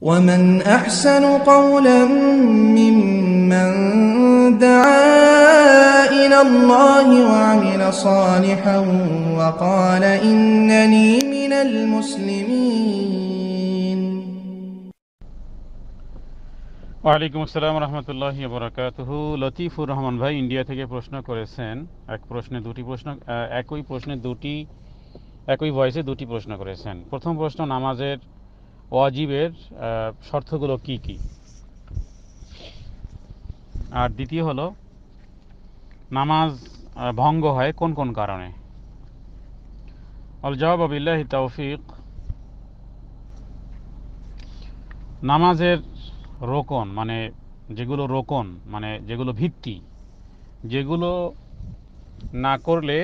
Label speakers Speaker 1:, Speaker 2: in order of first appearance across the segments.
Speaker 1: ومن أحسن قولا ممن دعا إلى الله وعمل صالحا وقال من المسلمين ওয়ালাইকুম আসসালাম রহমতুল্লাহ বরাকাতহ লতিফুর রহমান ভাই ইন্ডিয়া থেকে প্রশ্ন করেছেন এক প্রশ্নে দুটি প্রশ্ন একই প্রশ্নে দুটি একই ভয়েসে দুটি প্রশ্ন করেছেন প্রথম প্রশ্ন নামাজের ওয়াজিবের শর্তগুলো কি কি আর দ্বিতীয় হলো নামাজ ভঙ্গ হয় কোন কোন কারণে অলজবাব আবিল্লাহ তৌফিক নামাজের রোকন মানে যেগুলো রোকন মানে যেগুলো ভিত্তি যেগুলো না করলে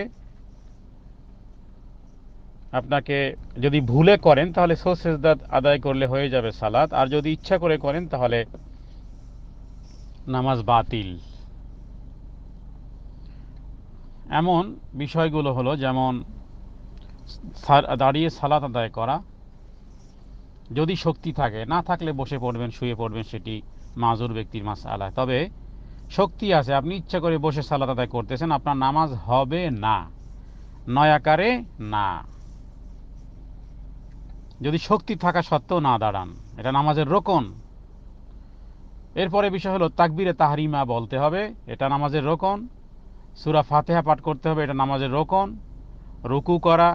Speaker 1: আপনাকে যদি ভুলে করেন তাহলে সো সেজদাত আদায় করলে হয়ে যাবে সালাত আর যদি ইচ্ছা করে করেন তাহলে নামাজ বাতিল এমন বিষয়গুলো হলো যেমন দাঁড়িয়ে সালাত আদায় করা যদি শক্তি থাকে না থাকলে বসে পড়বেন শুয়ে পড়বেন সেটি মাজুর ব্যক্তির মাস আলায় তবে শক্তি আছে আপনি ইচ্ছা করে বসে সালাত আদায় করতেছেন আপনার নামাজ হবে না নয়াকারে না যদি শক্তি থাকা সত্ত্বেও না দাঁড়ান এটা নামাজের রোকন এরপরে বিষয় হলো তাকবিরে তাহারিমা বলতে হবে এটা নামাজের রোকন সুরা ফাতেহা পাঠ করতে হবে এটা নামাজের রোকন রুকু করা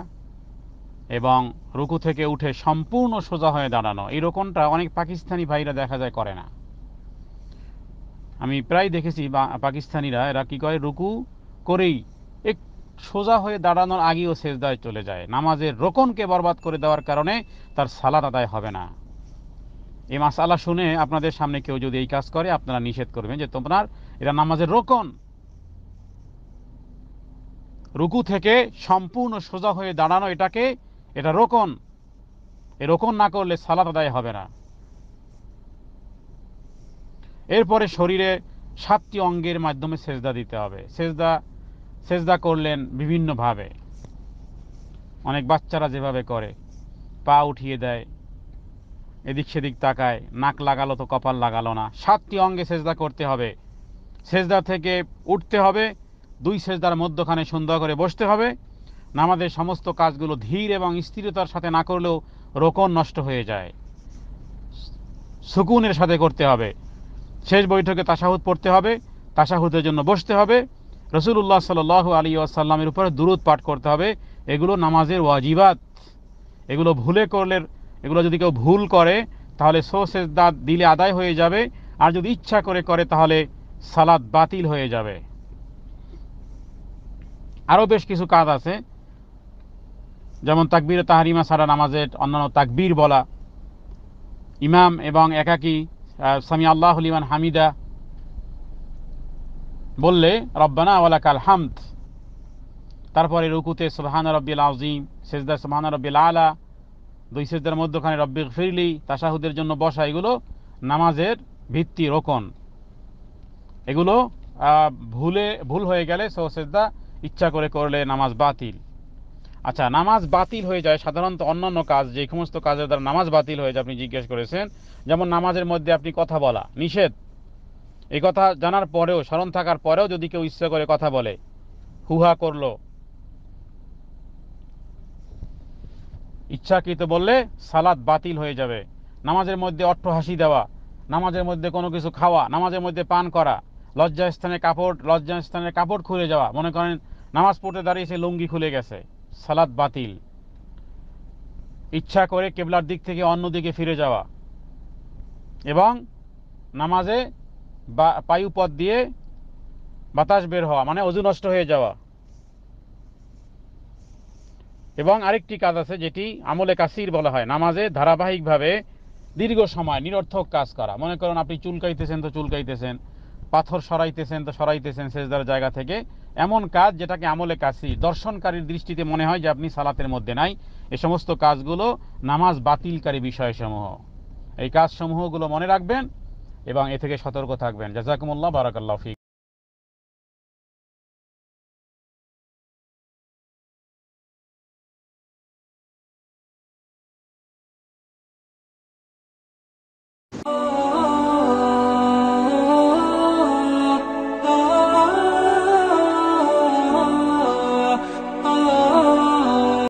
Speaker 1: এবং রুকু থেকে উঠে সম্পূর্ণ সোজা হয়ে দাঁড়ানো এই রোকনটা অনেক পাকিস্তানি ভাইরা দেখা যায় করে না আমি প্রায় দেখেছি পাকিস্তানিরা এরা কী করে রুকু করেই সোজা হয়ে দাঁড়ানোর আগেও সেজদায় চলে যায় নামাজের রোকনকে বরবাদ করে দেওয়ার কারণে তার সালাদ আদায় হবে না এই মাসালা শুনে আপনাদের সামনে কেউ যদি এই কাজ করে আপনারা নিষেধ করবেন যে তোমার এটা নামাজের রোকন রুকু থেকে সম্পূর্ণ সোজা হয়ে দাঁড়ানো এটাকে এটা রোকন এ রোকন না করলে সালাদ আদায় হবে না এরপরে শরীরে সাতটি অঙ্গের মাধ্যমে সেজদা দিতে হবে সেজদা সেজদা করলেন বিভিন্নভাবে অনেক বাচ্চারা যেভাবে করে পা উঠিয়ে দেয় এদিক সেদিক তাকায় নাক লাগালো তো কপাল লাগালো না সাতটি অঙ্গে সেজদা করতে হবে সেজদা থেকে উঠতে হবে দুই সেজদার মধ্যখানে সুন্দর করে বসতে হবে নামাজের সমস্ত কাজগুলো ধীর এবং স্থিরতার সাথে না করলেও রোকন নষ্ট হয়ে যায় সুকুনের সাথে করতে হবে শেষ বৈঠকে তাসাহুদ পড়তে হবে তাসাহুদের জন্য বসতে হবে রসুল্লাহ সাল আলী আসাল্লামের উপরে দূরত পাঠ করতে হবে এগুলো নামাজের ওয়াজিবাত এগুলো ভুলে করলে এগুলো যদি কেউ ভুল করে তাহলে সোসেজদা দিলে আদায় হয়ে যাবে আর যদি ইচ্ছা করে করে তাহলে সালাদ বাতিল হয়ে যাবে আরও বেশ কিছু কাজ আছে যেমন তাকবির তাহারিমা সারা নামাজের অন্যান্য তাকবীর বলা ইমাম এবং একাকি সামি আল্লাহ হলিমান হামিদা বললে রব্বানা ওয়ালা কাল হামদ তারপরে রুকুতে সুবহান রব্বিল আজিম সেজদা সুবহান রব্বিল আলা দুই সেজদার মধ্যখানে রব্বি ফিরলি তাসাহুদের জন্য বসা এগুলো নামাজের ভিত্তি রোকন এগুলো ভুলে ভুল হয়ে গেলে সেজদা ইচ্ছা করে করলে নামাজ বাতিল আচ্ছা নামাজ বাতিল হয়ে যায় সাধারণত অন্যান্য কাজ যে সমস্ত কাজের দ্বারা নামাজ বাতিল হয়ে যায় আপনি জিজ্ঞেস করেছেন যেমন নামাজের মধ্যে আপনি কথা বলা নিষেধ এই কথা জানার পরেও স্মরণ থাকার পরেও যদি কেউ ইচ্ছা করে কথা বলে হুহা করল ইচ্ছাকৃত বললে সালাদ বাতিল হয়ে যাবে নামাজের মধ্যে অট্ট হাসি দেওয়া নামাজের মধ্যে কোনো কিছু খাওয়া নামাজের মধ্যে পান করা লজ্জাস্থানে কাপড় লজ্জাস্থানের কাপড় খুলে যাওয়া মনে করেন নামাজ পড়তে দাঁড়িয়ে সে লুঙ্গি খুলে গেছে সালাদ বাতিল ইচ্ছা করে কেবলার দিক থেকে অন্য দিকে ফিরে যাওয়া এবং নামাজে বা বায়ুপথ দিয়ে বাতাস বের হওয়া মানে অজু নষ্ট হয়ে যাওয়া এবং আরেকটি কাজ আছে যেটি আমলে কাসির বলা হয় নামাজে ধারাবাহিকভাবে দীর্ঘ সময় নিরর্থক কাজ করা মনে করেন আপনি চুলকাইতেছেন তো চুলকাইতেছেন পাথর সরাইতেছেন তো সরাইতেছেন সেজদার জায়গা থেকে এমন কাজ যেটাকে আমলে কাসির দর্শনকারীর দৃষ্টিতে মনে হয় যে আপনি সালাতের মধ্যে নাই এ সমস্ত কাজগুলো নামাজ বাতিলকারী বিষয়সমূহ এই কাজসমূহগুলো মনে রাখবেন এবং এ থেকে সতর্ক থাকবেন জাজাকুমুল্লাহ বারাকাল্লাহ ফিক